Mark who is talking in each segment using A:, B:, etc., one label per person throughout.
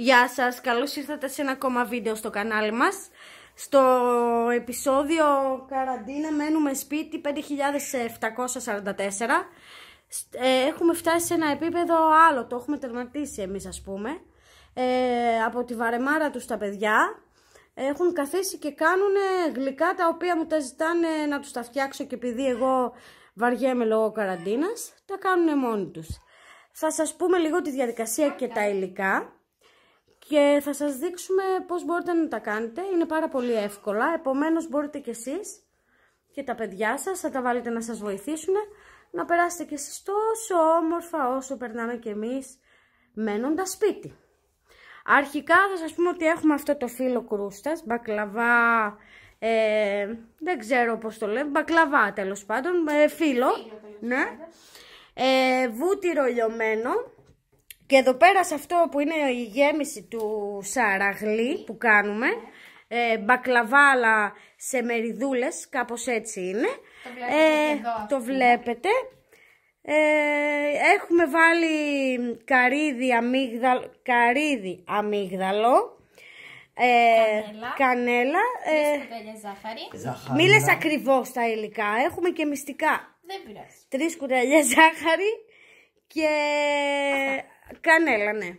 A: Γεια σας, καλώς ήρθατε σε ένα ακόμα βίντεο στο κανάλι μας Στο επεισόδιο καραντίνα μένουμε σπίτι 5744 ε, Έχουμε φτάσει σε ένα επίπεδο άλλο, το έχουμε τερματίσει εμείς ας πούμε ε, Από τη βαρεμάρα τους τα παιδιά έχουν καθίσει και κάνουν γλυκά τα οποία μου τα ζητάνε να τους τα φτιάξω και επειδή εγώ βαριέμαι λόγω καραντίνας, τα κάνουν μόνοι τους. Θα σας πούμε λίγο τη διαδικασία και τα υλικά και θα σας δείξουμε πώς μπορείτε να τα κάνετε. Είναι πάρα πολύ εύκολα, επομένως μπορείτε κι εσείς και τα παιδιά σας, θα τα βάλετε να σας βοηθήσουν, να περάσετε κι εσείς τόσο όμορφα όσο περνάμε κι εμείς μένοντας σπίτι. Αρχικά θα σας πούμε ότι έχουμε αυτό το φύλλο κρούστας, μπακλαβά, ε, δεν ξέρω πώς το λέμε, μπακλαβά τέλος πάντων, ε, φύλλο, ναι. ε, βούτυρο λιωμένο, και εδώ πέρα σε αυτό που είναι η γέμιση του σαραγλί που κάνουμε, ε, μπακλαβάλα σε μεριδούλες, κάπως έτσι είναι. Το βλέπετε. Ε, ε, έχουμε βάλει καρύδι, αμύγδαλο, καρύδι, αμύγδαλο κανέλα, κανέλα ε, ζάχαρη. Μίλες ακριβώς τα υλικά, έχουμε και μυστικά. Δεν πειράζει. Τρεις κουταλιές ζάχαρη και... Κανέλα, ναι.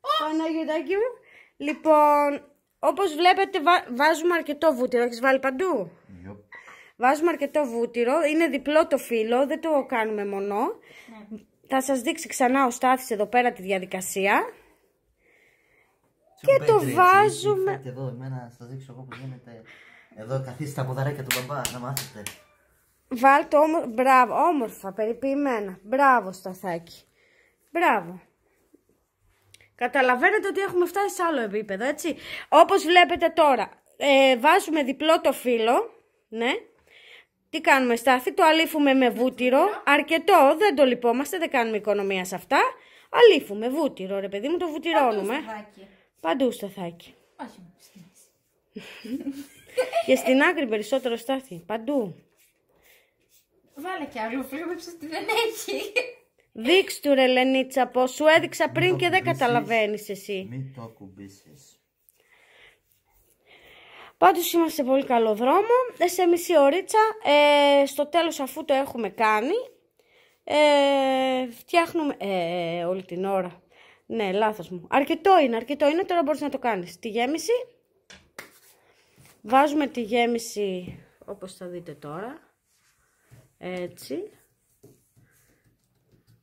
A: Oh! Παναγιωτάκι μου. Λοιπόν, όπως βλέπετε βάζουμε αρκετό βούτυρο. Έχεις βάλει παντού. Βάζουμε αρκετό βούτυρο. Είναι διπλό το φύλλο, δεν το κάνουμε μονό. Ναι. Θα σας δείξει ξανά ο Στάθης εδώ πέρα τη διαδικασία. Και το βάζουμε... Εδώ, εμένα, σας δείξω εγώ που γίνεται. Εδώ καθίστε τα ποδαράκια του μπαμπά, να μάθετε. Βάλτε όμορφα, περιποιημένα. Μπράβο, Σταθάκι. Μπράβο. Καταλαβαίνετε ότι έχουμε φτάσει σε άλλο επίπεδο, έτσι. Όπως βλέπετε τώρα, ε, βάζουμε διπλό το φύλλο, ναι. Τι κάνουμε Στάθη, το αλήφουμε με βούτυρο, αρκετό, δεν το λυπόμαστε, δεν κάνουμε οικονομία σε αυτά. Αλήφουμε βούτυρο, ρε παιδί μου, το βουτυρώνουμε. Παντού στο θάκι. Και στην άκρη περισσότερο Στάθη, παντού. Βάλε κι άλλο φύλλο, δεν έχει. Δείξ' του ρε Λενίτσα πως σου έδειξα πριν και δεν καταλαβαίνεις εσύ. Μην το ακουμπήσεις. Πάντως είμαστε σε πολύ καλό δρόμο. Σε μισή ωρίτσα, ε, στο τέλος αφού το έχουμε κάνει, ε, φτιάχνουμε... Ε, όλη την ώρα. Ναι, λάθος μου. Αρκετό είναι, αρκετό είναι, τώρα μπορείς να το κάνεις. Τη γέμιση. Βάζουμε τη γέμιση, όπως θα δείτε τώρα. Έτσι.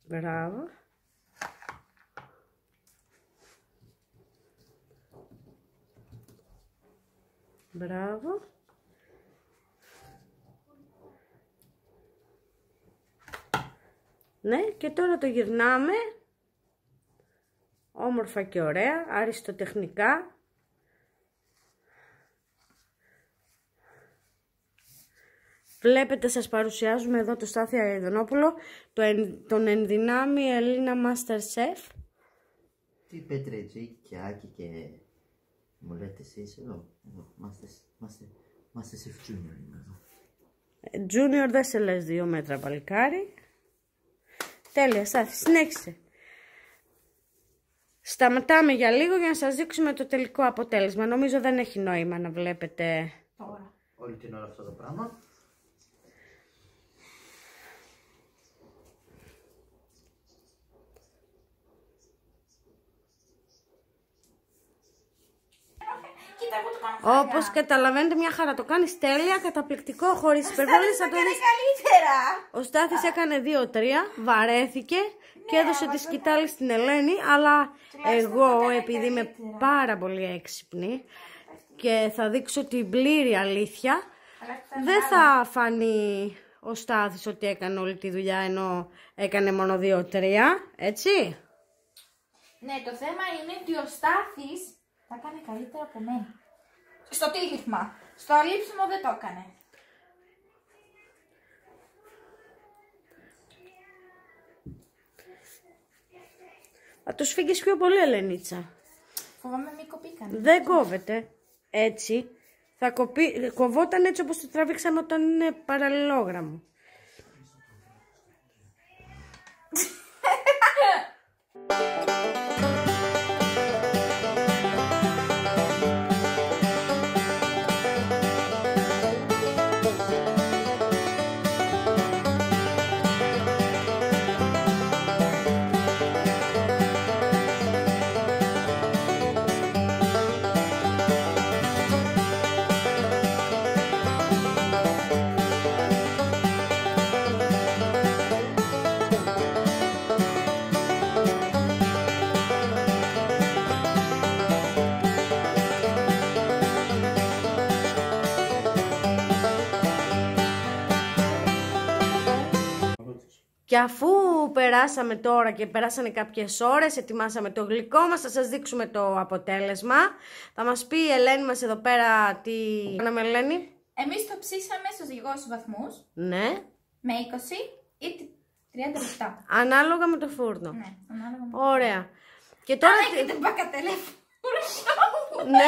A: Μπράβο. Μπράβο. Ναι, και τώρα το γυρνάμε. Όμορφα και ωραία, αριστοτεχνικά. Βλέπετε σας παρουσιάζουμε εδώ το Στάθια Αιδονόπουλο, το εν, τον ενδυνάμει Ελίνα Master Σεφ Τι Πέτρετζη και Άκη και μου λέτε εσείς εδώ, Μάστερ Master Τζούνιορ Junior ε, Junior δεν σε λες δύο μέτρα παλικάρι. Τέλεια Στάθη, συνέχισε. Σταματάμε για λίγο για να σας δείξουμε το τελικό αποτέλεσμα. Νομίζω δεν έχει νόημα να βλέπετε... Όλη την ώρα αυτό το πράγμα. Όπω καταλαβαίνετε, μια χαρά το κάνεις τέλεια, καταπληκτικό, χωρίς υπερβολή. Θα το καλύτερα. Ο Στάθη έκανε 2-3, βαρέθηκε και ναι, έδωσε τη σκητάλη στην Ελένη. Αλλά εγώ, επειδή είμαι πάρα πολύ έξυπνη και θα δείξω την πλήρη αλήθεια, δεν θα φανεί ο Στάθης ότι έκανε όλη τη δουλειά ενώ έκανε μόνο 2-3, έτσι. Ναι, το θέμα είναι ότι ο Στάθης τα κάνει καλύτερα από μένα. Στο τύλιγμα. Στο αλήψιμο δεν το έκανε. Α, το σφίγγεις πιο πολύ, Ελενίτσα. Φοβάμαι μη κοπήκανε. Δεν κόβεται. Έτσι. Θα κοβόταν έτσι όπως το τραβήξαμε όταν είναι παραλληλόγραμμο. Και αφού περάσαμε τώρα και περάσανε κάποιες ώρες, ετοιμάσαμε το γλυκό μας, θα σας δείξουμε το αποτέλεσμα. Θα μας πει η Ελένη μας εδώ πέρα τι... Κάναμε Ελένη. Εμείς το ψήσαμε στους 200 βαθμούς. Ναι. Με 20 ή 30 λεπτά. Ανάλογα με το φούρνο. Ναι, ανάλογα με το φούρνο. Ωραία. Και τώρα... Αν έχετε μπακατελέφωνο. ναι.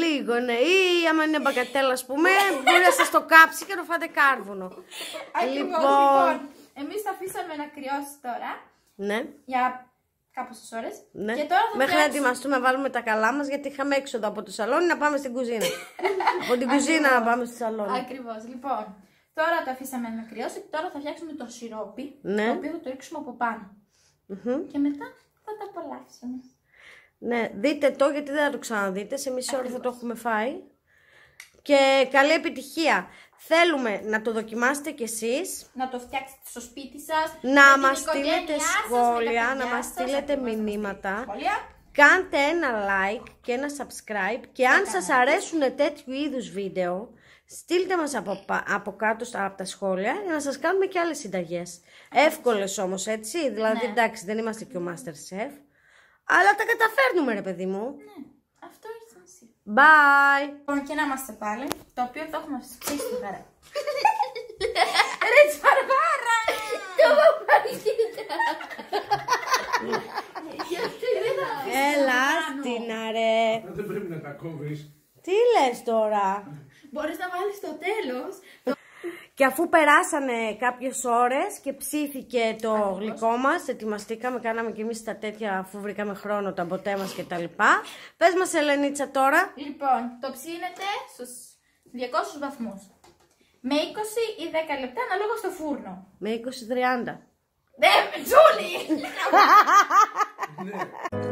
A: Λίγο, ναι. Ή άμα είναι μπακατέλα, ας πούμε, μπορεί να σας το κάψει και να φάτε κάρβουνο. Ακριβώς, λοιπόν, λοιπόν εμείς το αφήσαμε να κρυώσει τώρα. Ναι. Για κάποιε ώρες. Ναι. Και τώρα θα Μέχρι να ετοιμαστούμε, βάλουμε τα καλά μας γιατί είχαμε έξοδο από το σαλόνι να πάμε στην κουζίνα. από την κουζίνα να πάμε στο σαλόνι. Ακριβώς. Λοιπόν, τώρα το αφήσαμε να κρυώσει και τώρα θα φτιάξουμε το σιρόπι. Ναι. Το οποίο θα το ρίξουμε από πάνω. Mm Και μετά θα τα απολαύσουμε. Ναι, δείτε το γιατί δεν θα το ξαναδείτε. Σε μισή ώρα θα το έχουμε φάει. Και καλή επιτυχία. Θέλουμε να το δοκιμάσετε κι εσείς. Να το φτιάξετε στο σπίτι σας. Να μας στείλετε σχόλια, να μας στείλετε μηνύματα. Κάντε ένα like και ένα subscribe και αν σας αρέσουν τέτοιου είδους βίντεο, στείλτε μας από, κάτω από τα σχόλια για να σας κάνουμε και άλλες συνταγές. Εύκολες όμως έτσι, δηλαδή ναι. εντάξει δεν είμαστε και ο Masterchef. Αλλά τα καταφέρνουμε, ρε παιδί μου. Ναι. Αυτό έχει σημασία. Bye. Λοιπόν, και να είμαστε πάλι. Το οποίο το έχουμε ψήσει τη χαρά. Ρε τσαρβάρα! Το παπαγίδα! Έλα, την ρε. Δεν πρέπει να τα κόβεις. Τι λες τώρα. Μπορείς να βάλεις στο τέλος. Και αφού περάσανε κάποιες ώρες και ψήθηκε το γλυκό μας, ετοιμαστήκαμε, κάναμε και εμείς τα τέτοια αφού βρήκαμε χρόνο τα μποτέ μας και τα λοιπά. Πες μας Ελενίτσα τώρα. Λοιπόν, το ψήνετε στους 200 βαθμούς. Με 20 ή 10 λεπτά αναλόγως στο φούρνο. Με 20-30. Ναι,